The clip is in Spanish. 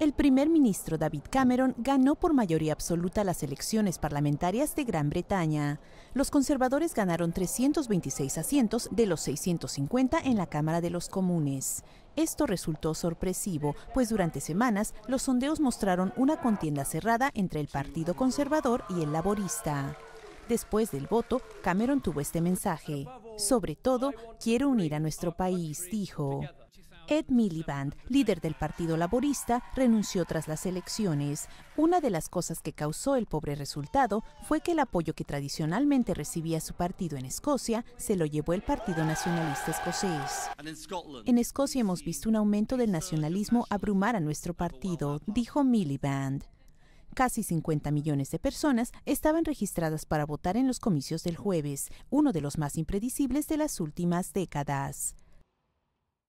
El primer ministro David Cameron ganó por mayoría absoluta las elecciones parlamentarias de Gran Bretaña. Los conservadores ganaron 326 asientos de los 650 en la Cámara de los Comunes. Esto resultó sorpresivo, pues durante semanas los sondeos mostraron una contienda cerrada entre el Partido Conservador y el Laborista. Después del voto, Cameron tuvo este mensaje. Sobre todo, quiero unir a nuestro país, dijo. Ed Miliband, líder del Partido Laborista, renunció tras las elecciones. Una de las cosas que causó el pobre resultado fue que el apoyo que tradicionalmente recibía su partido en Escocia se lo llevó el Partido Nacionalista Escocés. En Escocia hemos visto un aumento del nacionalismo abrumar a nuestro partido, dijo Miliband casi 50 millones de personas estaban registradas para votar en los comicios del jueves, uno de los más impredecibles de las últimas décadas.